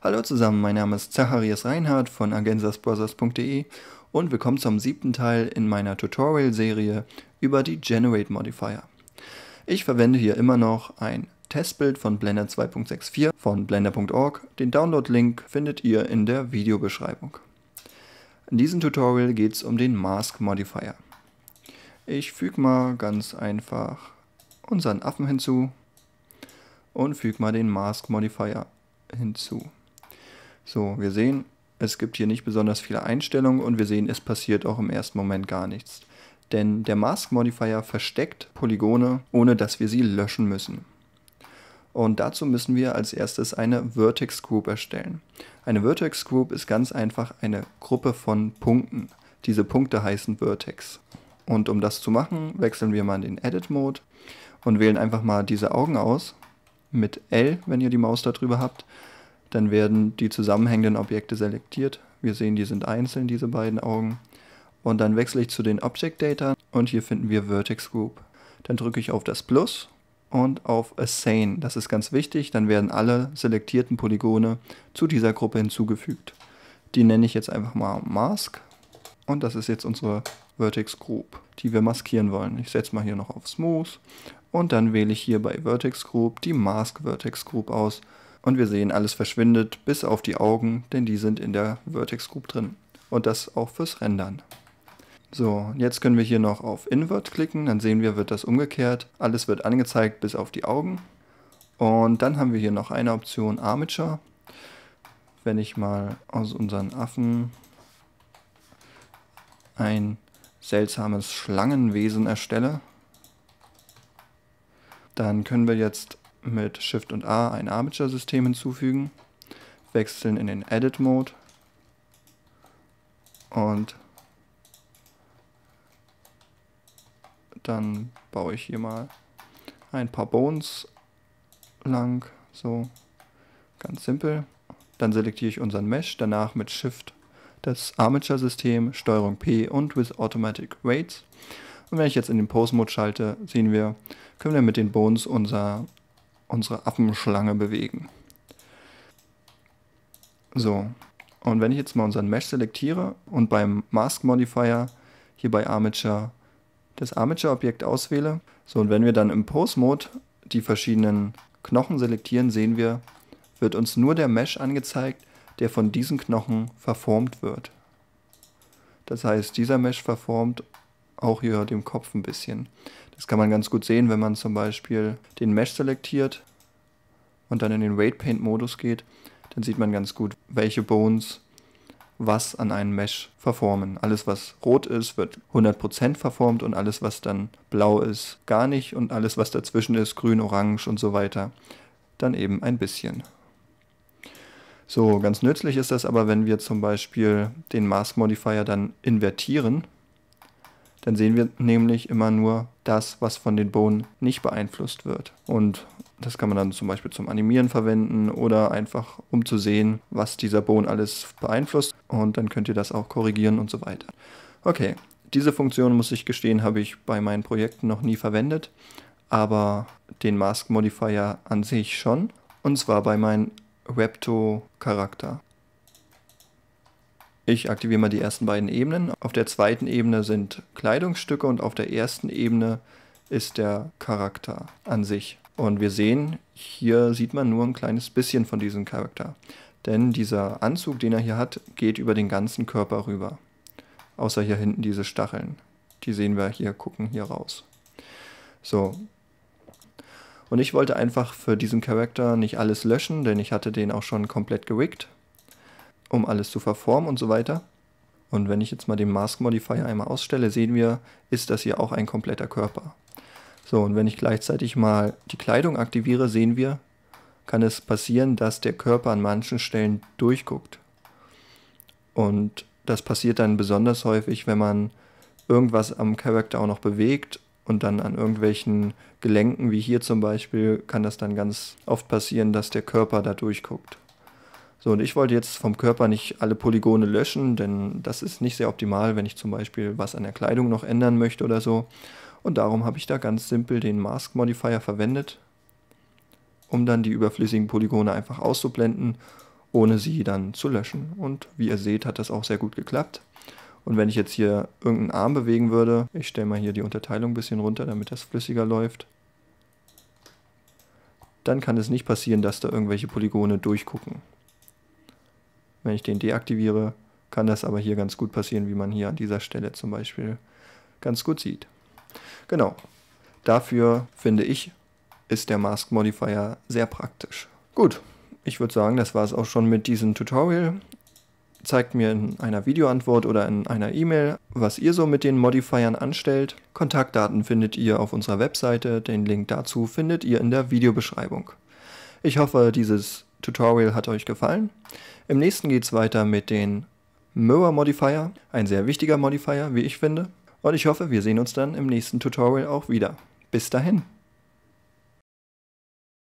Hallo zusammen, mein Name ist Zacharias Reinhardt von agensasbrothers.de und willkommen zum siebten Teil in meiner Tutorial-Serie über die Generate Modifier. Ich verwende hier immer noch ein Testbild von Blender 2.64 von blender.org. Den Download-Link findet ihr in der Videobeschreibung. In diesem Tutorial geht es um den Mask Modifier. Ich füge mal ganz einfach unseren Affen hinzu und füge mal den Mask Modifier hinzu. So, wir sehen, es gibt hier nicht besonders viele Einstellungen und wir sehen, es passiert auch im ersten Moment gar nichts. Denn der Mask Modifier versteckt Polygone, ohne dass wir sie löschen müssen. Und dazu müssen wir als erstes eine Vertex Group erstellen. Eine Vertex Group ist ganz einfach eine Gruppe von Punkten. Diese Punkte heißen Vertex. Und um das zu machen, wechseln wir mal in den Edit Mode und wählen einfach mal diese Augen aus. Mit L, wenn ihr die Maus darüber habt. Dann werden die zusammenhängenden Objekte selektiert. Wir sehen, die sind einzeln, diese beiden Augen. Und dann wechsle ich zu den Object Data und hier finden wir Vertex Group. Dann drücke ich auf das Plus und auf Assign. Das ist ganz wichtig, dann werden alle selektierten Polygone zu dieser Gruppe hinzugefügt. Die nenne ich jetzt einfach mal Mask und das ist jetzt unsere Vertex Group, die wir maskieren wollen. Ich setze mal hier noch auf Smooth und dann wähle ich hier bei Vertex Group die Mask Vertex Group aus. Und wir sehen, alles verschwindet, bis auf die Augen, denn die sind in der Vertex Group drin. Und das auch fürs Rendern. So, jetzt können wir hier noch auf Invert klicken, dann sehen wir, wird das umgekehrt. Alles wird angezeigt, bis auf die Augen. Und dann haben wir hier noch eine Option Armature. Wenn ich mal aus unseren Affen ein seltsames Schlangenwesen erstelle, dann können wir jetzt mit Shift und A ein Armature-System hinzufügen, wechseln in den Edit-Mode und dann baue ich hier mal ein paar Bones lang, so ganz simpel. Dann selektiere ich unseren Mesh, danach mit Shift das Armature-System, Steuerung P und with Automatic Weights. Und wenn ich jetzt in den Pose-Mode schalte, sehen wir, können wir mit den Bones unser unsere Affenschlange bewegen. So, und wenn ich jetzt mal unseren Mesh selektiere und beim Mask Modifier hier bei Armature das Armature-Objekt auswähle, so und wenn wir dann im Pose-Mode die verschiedenen Knochen selektieren, sehen wir, wird uns nur der Mesh angezeigt, der von diesen Knochen verformt wird. Das heißt, dieser Mesh verformt auch hier dem Kopf ein bisschen. Das kann man ganz gut sehen, wenn man zum Beispiel den Mesh selektiert und dann in den Weight Paint Modus geht, dann sieht man ganz gut, welche Bones was an einem Mesh verformen. Alles, was rot ist, wird 100% verformt und alles, was dann blau ist, gar nicht und alles, was dazwischen ist, grün, orange und so weiter, dann eben ein bisschen. So, ganz nützlich ist das aber, wenn wir zum Beispiel den Mask Modifier dann invertieren dann sehen wir nämlich immer nur das, was von den Bohnen nicht beeinflusst wird. Und das kann man dann zum Beispiel zum Animieren verwenden oder einfach um zu sehen, was dieser Bohnen alles beeinflusst. Und dann könnt ihr das auch korrigieren und so weiter. Okay, diese Funktion, muss ich gestehen, habe ich bei meinen Projekten noch nie verwendet, aber den Mask Modifier an sich schon. Und zwar bei meinem Repto-Charakter. Ich aktiviere mal die ersten beiden Ebenen. Auf der zweiten Ebene sind Kleidungsstücke und auf der ersten Ebene ist der Charakter an sich. Und wir sehen, hier sieht man nur ein kleines bisschen von diesem Charakter. Denn dieser Anzug, den er hier hat, geht über den ganzen Körper rüber. Außer hier hinten diese Stacheln. Die sehen wir hier, gucken hier raus. So. Und ich wollte einfach für diesen Charakter nicht alles löschen, denn ich hatte den auch schon komplett gewickt um alles zu verformen und so weiter. Und wenn ich jetzt mal den Mask Modifier einmal ausstelle, sehen wir, ist das hier auch ein kompletter Körper. So, und wenn ich gleichzeitig mal die Kleidung aktiviere, sehen wir, kann es passieren, dass der Körper an manchen Stellen durchguckt. Und das passiert dann besonders häufig, wenn man irgendwas am Charakter auch noch bewegt und dann an irgendwelchen Gelenken, wie hier zum Beispiel, kann das dann ganz oft passieren, dass der Körper da durchguckt. So, und ich wollte jetzt vom Körper nicht alle Polygone löschen, denn das ist nicht sehr optimal, wenn ich zum Beispiel was an der Kleidung noch ändern möchte oder so. Und darum habe ich da ganz simpel den Mask Modifier verwendet, um dann die überflüssigen Polygone einfach auszublenden, ohne sie dann zu löschen. Und wie ihr seht, hat das auch sehr gut geklappt. Und wenn ich jetzt hier irgendeinen Arm bewegen würde, ich stelle mal hier die Unterteilung ein bisschen runter, damit das flüssiger läuft, dann kann es nicht passieren, dass da irgendwelche Polygone durchgucken. Wenn ich den deaktiviere, kann das aber hier ganz gut passieren, wie man hier an dieser Stelle zum Beispiel ganz gut sieht. Genau, dafür finde ich, ist der Mask Modifier sehr praktisch. Gut, ich würde sagen, das war es auch schon mit diesem Tutorial. Zeigt mir in einer Videoantwort oder in einer E-Mail, was ihr so mit den Modifiern anstellt. Kontaktdaten findet ihr auf unserer Webseite, den Link dazu findet ihr in der Videobeschreibung. Ich hoffe, dieses Tutorial hat euch gefallen. Im nächsten geht es weiter mit den Mirror Modifier, ein sehr wichtiger Modifier, wie ich finde. Und ich hoffe, wir sehen uns dann im nächsten Tutorial auch wieder. Bis dahin!